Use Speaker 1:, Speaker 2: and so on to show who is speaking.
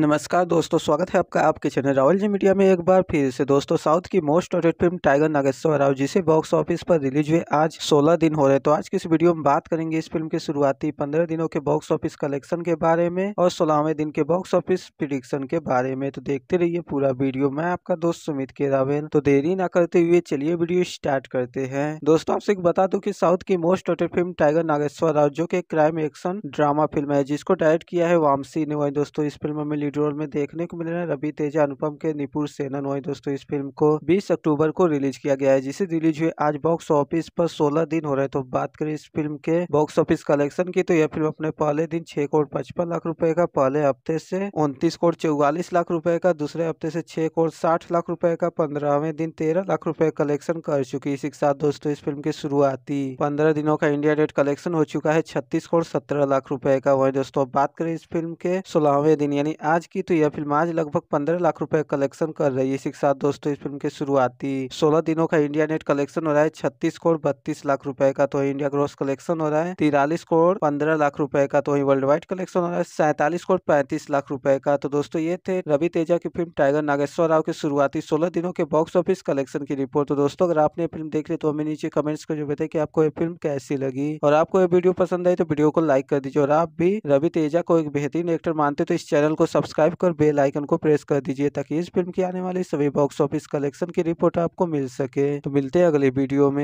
Speaker 1: नमस्कार दोस्तों स्वागत है आपका आपके चैनल रावल जी मीडिया में एक बार फिर से दोस्तों साउथ की most awaited film Tiger Nageswara Rao जिसे बॉक्स ऑफिस पर रिलीज हुए आज 16 दिन हो रहे तो आज की इस वीडियो में बात करेंगे इस फिल्म के शुरुआती 15 दिनों के बॉक्स ऑफिस कलेक्शन के बारे में और सोलहवें दिन के बॉक्स ऑफिस प्रिडिक्शन के बारे में तो देखते रहिए पूरा वीडियो मैं आपका दोस्त सुमित के रावल तो देरी ना करते हुए चलिए वीडियो स्टार्ट करते हैं दोस्तों आपसे बता दू की साउथ की most awaited film Tiger Nageswara Rao जो की क्राइम एक्शन ड्रामा फिल्म है जिसको डायरेक्ट किया है वामसी ने वही दोस्तों इस फिल्म में लीड रोल में देखने को मिल रहे हैं रवि तेजा अनुपम के निपुर सेनन वही दोस्तों इस फिल्म को बीस अक्टूबर को रिलीज किया गया है जिसे रिलीज हुए आज बॉक्स ऑफिस पर सोलह दिन हो रहे तो बात करें इस फिल्म के बॉक्स ऑफिस कलेक्शन की तो यह फिल्म अपने पहले दिन छह करोड़ पचपन लाख रूपए का पहले हफ्ते से उनतीस करोड़ चौवालीस लाख रूपए का दूसरे हफ्ते से छह करोड़ साठ लाख रूपए का पंद्रहवें दिन तेरह लाख रूपये कलेक्शन कर चुकी है इसी के साथ दोस्तों इस फिल्म की शुरुआती पंद्रह दिनों का इंडिया डेट कलेक्शन हो चुका है छत्तीस करोड़ सत्रह लाख रूपए का वही दोस्तों बात करें इस फिल्म के सोलहवें दिन यानी आज की तो यह फिल्म आज लगभग पंद्रह लाख रुपए कलेक्शन कर रही है इसी के साथ दोस्तों इस फिल्म के शुरुआती सोलह दिनों का इंडिया नेट कलेक्शन हो रहा है छत्तीस करोड़ बत्तीस लाख रुपए का तो इंडिया ग्रोस कलेक्शन हो रहा है तिरालीस करोड़ पंद्रह लाख रुपए का तो वही वर्ल्ड वाइड कलेक्शन हो रहा है सैंतालीस करोड़ पैंतीस लाख रुपए का तो दोस्तों ये थे रवि तेजा की फिल्म टाइगर नागेश्वर राव के शुरुआती सोलह दिनों के बॉक्स ऑफिस कलेक्शन की रिपोर्ट तो दोस्तों अगर आपने फिल्म देख ली तो हमें नीचे कमेंट्स कर बताए कि आपको ये फिल्म कैसी लगी और आपको ये वीडियो पसंद आई तो वीडियो को लाइक कर दीजिए और आप भी रवि तेजा को एक बेहतरीन एक्टर मानते तो इस चैनल को सब सब्सक्राइब कर बेल आइकन को प्रेस कर दीजिए ताकि इस फिल्म की आने वाली सभी बॉक्स ऑफिस कलेक्शन की रिपोर्ट आपको मिल सके तो मिलते हैं अगले वीडियो में